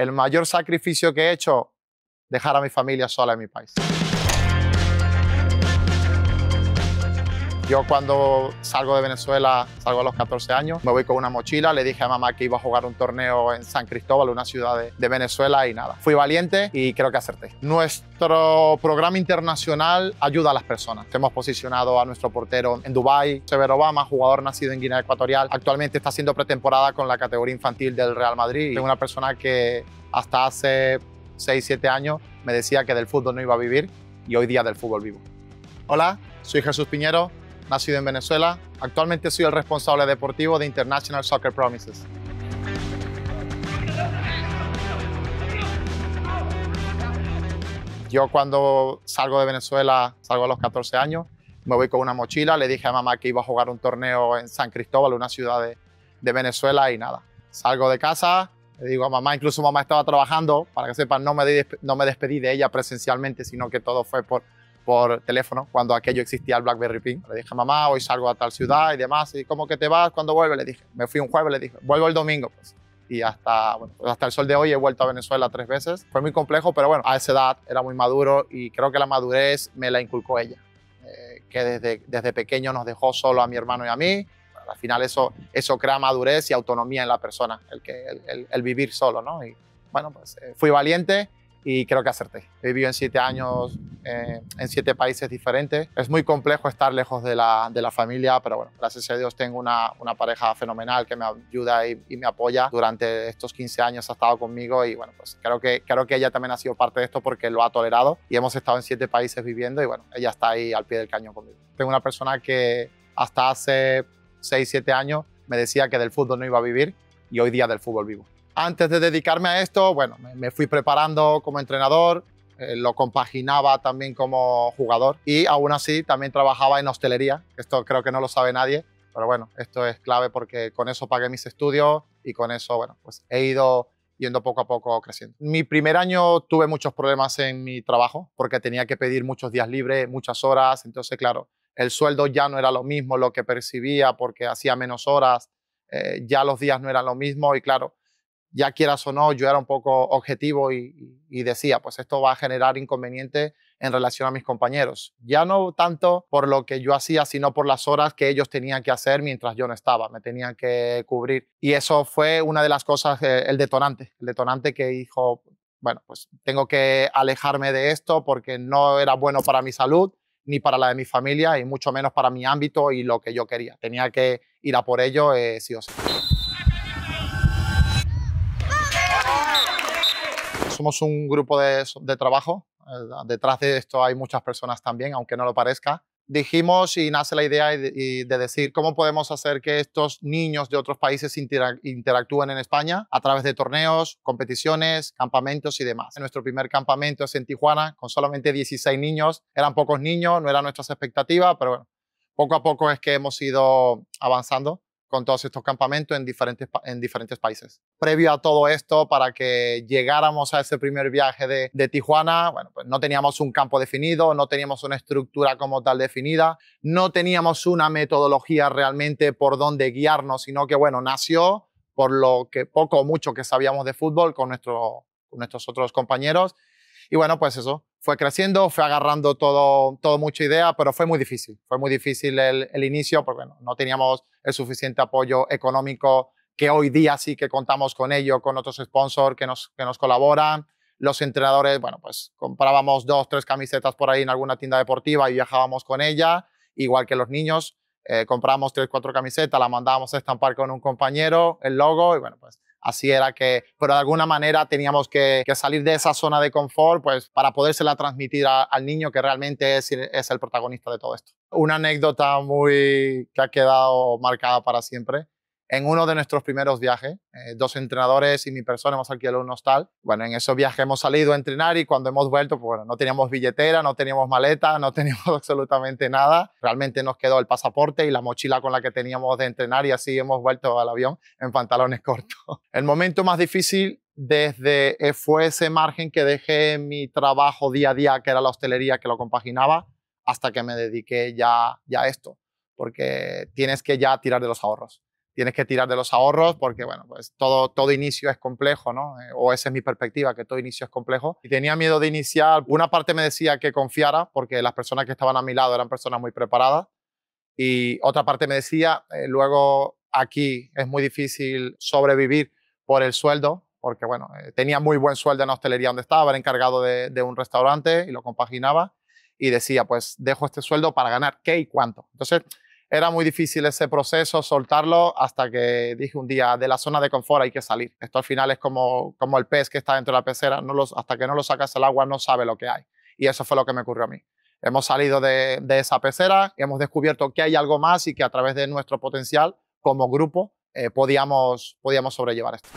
el mayor sacrificio que he hecho, dejar a mi familia sola en mi país. Yo cuando salgo de Venezuela, salgo a los 14 años, me voy con una mochila, le dije a mamá que iba a jugar un torneo en San Cristóbal, una ciudad de, Venezuela y nada. Fui valiente y creo que acerté. Nuestro programa internacional ayuda a las personas. Hemos posicionado a nuestro portero en Dubái, Severo Obama, jugador nacido en Guinea Ecuatorial. Actualmente está haciendo pretemporada con la categoría infantil del Real Madrid. Es una persona que hasta hace 6, 7 años me decía que del fútbol no iba a vivir y hoy día del fútbol vivo. Hola, soy Jesús Piñero, nacido en Venezuela. Actualmente soy el responsable deportivo de International Soccer Promises. Yo cuando salgo de Venezuela, salgo a los 14 años, me voy con una mochila, le dije a mamá que iba a jugar un torneo en San Cristóbal, una ciudad de, Venezuela, y nada. Salgo de casa, le digo a mamá, incluso mamá estaba trabajando, para que sepan, no me despedí de ella presencialmente, sino que todo fue por, por teléfono cuando aquello existía el BlackBerry Pink. Le dije, mamá, hoy salgo a tal ciudad y demás. ¿Y cómo que te vas? ¿Cuándo vuelves? Le dije, me fui un jueves, le dije, vuelvo el domingo. Pues. y hasta, bueno, pues hasta el sol de hoy he vuelto a Venezuela tres veces. Fue muy complejo, pero bueno, a esa edad era muy maduro y creo que la madurez me la inculcó ella, eh, que desde, desde pequeño nos dejó solo a mi hermano y a mí. Al final eso, eso crea madurez y autonomía en la persona, el, que, el, vivir solo, ¿no? Y bueno, pues eh, fui valiente y creo que acerté. He vivido en siete años eh, en siete países diferentes. Es muy complejo estar lejos de la, de la familia, pero bueno, gracias a Dios tengo una, una pareja fenomenal que me ayuda y, me apoya. Durante estos 15 años ha estado conmigo y bueno, pues creo que, creo que ella también ha sido parte de esto porque lo ha tolerado y hemos estado en siete países viviendo y bueno, ella está ahí al pie del cañón conmigo. Tengo una persona que hasta hace 6, 7 años me decía que del fútbol no iba a vivir y hoy día del fútbol vivo. Antes de dedicarme a esto, bueno, me fui preparando como entrenador, eh, lo compaginaba también como jugador y aún así también trabajaba en hostelería, esto creo que no lo sabe nadie, pero bueno, esto es clave porque con eso pagué mis estudios y con eso, bueno, pues he ido yendo poco a poco creciendo. Mi primer año tuve muchos problemas en mi trabajo porque tenía que pedir muchos días libres, muchas horas, entonces claro, el sueldo ya no era lo mismo, lo que percibía porque hacía menos horas, eh, ya los días no eran lo mismo y claro, ya quieras o no, yo era un poco objetivo y, decía, pues esto va a generar inconveniente en relación a mis compañeros. Ya no tanto por lo que yo hacía, sino por las horas que ellos tenían que hacer mientras yo no estaba, me tenían que cubrir. Y eso fue una de las cosas, eh, el detonante, el detonante que dijo, bueno, pues tengo que alejarme de esto porque no era bueno para mi salud ni para la de mi familia y mucho menos para mi ámbito y lo que yo quería. Tenía que ir a por ello, eh, sí o sí. somos un grupo de, trabajo. Eh, detrás de esto hay muchas personas también, aunque no lo parezca. Dijimos y nace la idea de, decir cómo podemos hacer que estos niños de otros países interactúen en España a través de torneos, competiciones, campamentos y demás. Nuestro primer campamento es en Tijuana, con solamente 16 niños. Eran pocos niños, no eran nuestras expectativas, pero bueno, poco a poco es que hemos ido avanzando con todos estos campamentos en diferentes, en diferentes países. Previo a todo esto, para que llegáramos a ese primer viaje de, de Tijuana, bueno, pues no teníamos un campo definido, no teníamos una estructura como tal definida, no teníamos una metodología realmente por donde guiarnos, sino que, bueno, nació por lo que poco o mucho que sabíamos de fútbol con, nuestro, con nuestros otros compañeros y bueno, pues eso, fue creciendo, fue agarrando todo, todo mucha idea, pero fue muy difícil. Fue muy difícil el, inicio porque no, no teníamos el suficiente apoyo económico que hoy día sí que contamos con ello, con otros sponsors que nos, que nos colaboran. Los entrenadores, bueno, pues comprábamos dos, tres camisetas por ahí en alguna tienda deportiva y viajábamos con ella, igual que los niños. Eh, comprábamos tres, cuatro camisetas, la mandábamos a estampar con un compañero, el logo, y bueno, pues Así era que, pero de alguna manera teníamos que, salir de esa zona de confort pues, para podérsela transmitir al niño que realmente es, es el protagonista de todo esto. Una anécdota muy que ha quedado marcada para siempre en uno de nuestros primeros viajes. Eh, dos entrenadores y mi persona hemos alquilado un hostal. Bueno, en esos viajes hemos salido a entrenar y cuando hemos vuelto, pues no teníamos billetera, no teníamos maleta, no teníamos absolutamente nada. Realmente nos quedó el pasaporte y la mochila con la que teníamos de entrenar y así hemos vuelto al avión en pantalones cortos. El momento más difícil desde eh, fue ese margen que dejé mi trabajo día a día, que era la hostelería que lo compaginaba, hasta que me dediqué ya, ya a esto, porque tienes que ya tirar de los ahorros tienes que tirar de los ahorros porque, bueno, pues todo, todo inicio es complejo, ¿no? Eh, o esa es mi perspectiva, que todo inicio es complejo. Y tenía miedo de iniciar. Una parte me decía que confiara porque las personas que estaban a mi lado eran personas muy preparadas. Y otra parte me decía, eh, luego aquí es muy difícil sobrevivir por el sueldo, porque, bueno, eh, tenía muy buen sueldo en la hostelería donde estaba, era encargado de, de un restaurante y lo compaginaba. Y decía, pues dejo este sueldo para ganar qué y cuánto. Entonces, era muy difícil ese proceso, soltarlo, hasta que dije un día, de la zona de confort hay que salir. Esto al final es como, como el pez que está dentro de la pecera, no hasta que no lo sacas al agua no sabe lo que hay. Y eso fue lo que me ocurrió a mí. Hemos salido de, de esa pecera y hemos descubierto que hay algo más y que a través de nuestro potencial como grupo eh, podíamos, podíamos sobrellevar esto.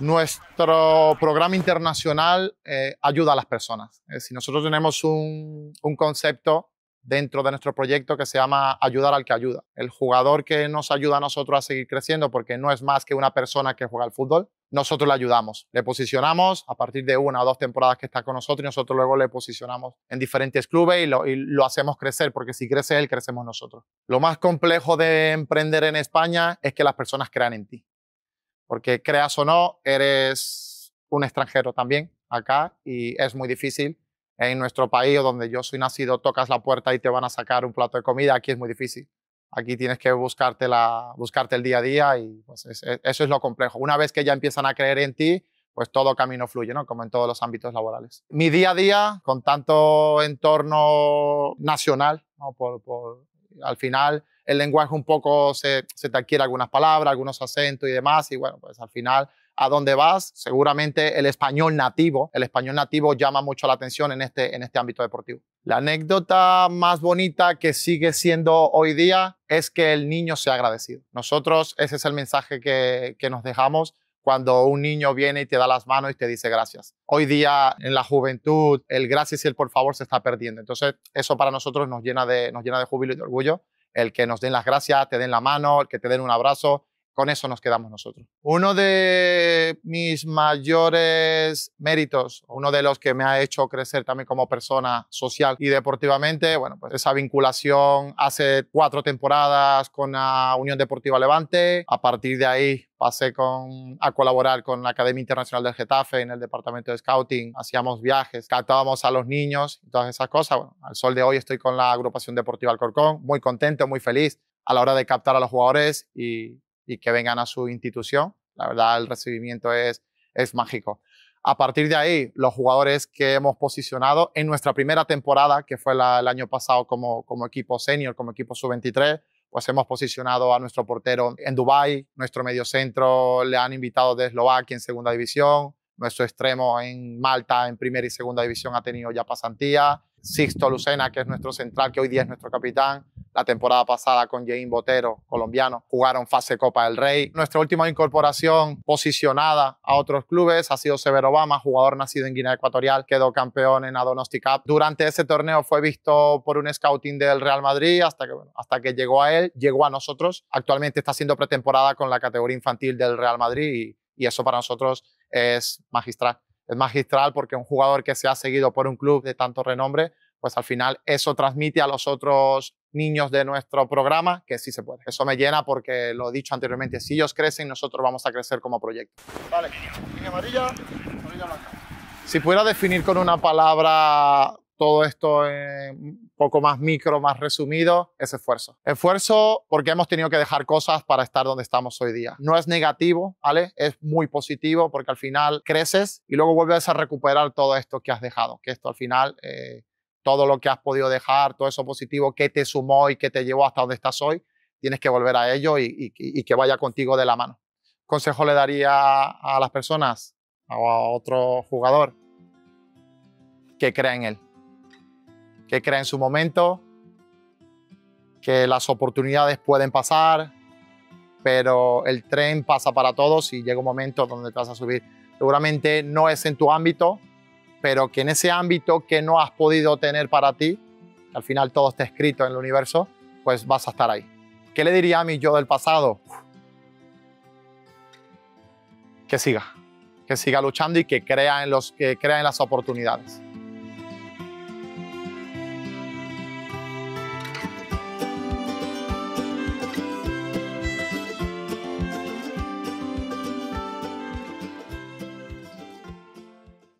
Nuestro programa internacional eh, ayuda a las personas. Eh, si nosotros tenemos un, un concepto dentro de nuestro proyecto que se llama Ayudar al que ayuda. El jugador que nos ayuda a nosotros a seguir creciendo, porque no es más que una persona que juega al fútbol, nosotros le ayudamos, le posicionamos a partir de una o dos temporadas que está con nosotros y nosotros luego le posicionamos en diferentes clubes y lo, hacemos crecer, porque si crece él, crecemos nosotros. Lo más complejo de emprender en España es que las personas crean en ti, porque creas o no, eres un extranjero también acá y es muy difícil en nuestro país donde yo soy nacido, tocas la puerta y te van a sacar un plato de comida, aquí es muy difícil. Aquí tienes que buscarte, la, buscarte el día a día y pues, e, eso es lo complejo. Una vez que ya empiezan a creer en ti, pues todo camino fluye, ¿no? Como en todos los ámbitos laborales. Mi día a día, con tanto entorno nacional, ¿no? por, al final el lenguaje un poco se, se te adquiere algunas palabras, algunos acentos y demás, y bueno, pues al final a dónde vas, seguramente el español nativo, el español nativo llama mucho la atención en este, en este ámbito deportivo. La anécdota más bonita que sigue siendo hoy día es que el niño sea agradecido. Nosotros, ese es el mensaje que, nos dejamos cuando un niño viene y te da las manos y te dice gracias. Hoy día en la juventud el gracias y el por favor se está perdiendo. Entonces eso para nosotros nos llena de, nos llena de júbilo y de orgullo, el que nos den las gracias, te den la mano, el que te den un abrazo con eso nos quedamos nosotros. Uno de mis mayores méritos, uno de los que me ha hecho crecer también como persona social y deportivamente, bueno, pues esa vinculación hace cuatro temporadas con la Unión Deportiva Levante. A partir de ahí pasé con, a colaborar con la Academia Internacional del Getafe en el departamento de Scouting, hacíamos viajes, captábamos a los niños y todas esas cosas. al sol de hoy estoy con la agrupación deportiva Alcorcón, muy contento, muy feliz a la hora de captar a los jugadores y y que vengan a su institución. La verdad, el recibimiento es, es mágico. A partir de ahí, los jugadores que hemos posicionado en nuestra primera temporada, que fue el año pasado como, como equipo senior, como equipo sub-23, pues hemos posicionado a nuestro portero en Dubai, nuestro mediocentro le han invitado de Eslovaquia en segunda división, nuestro extremo en Malta en primera y segunda división ha tenido ya pasantía, Sixto Lucena, que es nuestro central, que hoy día es nuestro capitán, la temporada pasada con Jaime Botero, colombiano. Jugaron fase Copa del Rey. Nuestra última incorporación posicionada a otros clubes ha sido Severo Obama, jugador nacido en Guinea Ecuatorial, quedó campeón en Adonosti Cup. Durante ese torneo fue visto por un scouting del Real Madrid hasta que, hasta que llegó a él, llegó a nosotros. Actualmente está siendo pretemporada con la categoría infantil del Real Madrid y, y eso para nosotros es magistral. Es magistral porque un jugador que se ha seguido por un club de tanto renombre pues al final eso transmite a los otros niños de nuestro programa que sí se puede. Eso me llena porque lo he dicho anteriormente, si ellos crecen, nosotros vamos a crecer como proyecto. Vale, línea amarilla, blanca. Si pudiera definir con una palabra todo esto un poco más micro, más resumido, es esfuerzo. Esfuerzo porque hemos tenido que dejar cosas para estar donde estamos hoy día. No es negativo, ¿vale? Es muy positivo porque al final creces y luego vuelves a recuperar todo esto que has dejado, que esto al final... Eh, todo lo que has podido dejar, todo eso positivo que te sumó y que te llevó hasta donde estás hoy, tienes que volver a ello y, que vaya contigo de la mano. ¿Consejo le daría a las personas o a otro jugador? Que crea en él, que crea en su momento, que las oportunidades pueden pasar, pero el tren pasa para todos y llega un momento donde te vas a subir. Seguramente no es en tu ámbito, pero que en ese ámbito que no has podido tener para ti, al final todo está escrito en el universo, pues vas a estar ahí. ¿Qué le diría a mi yo del pasado? Que siga, que siga luchando y que crea en, los, que crea en las oportunidades.